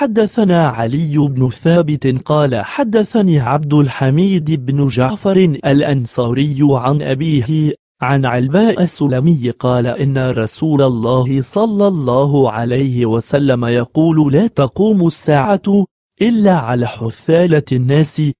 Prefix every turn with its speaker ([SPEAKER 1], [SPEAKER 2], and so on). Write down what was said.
[SPEAKER 1] حدثنا علي بن ثابت قال حدثني عبد الحميد بن جعفر الأنصاري عن أبيه عن علباء السلمي قال إن رسول الله صلى الله عليه وسلم يقول لا تقوم الساعة إلا على حثالة الناس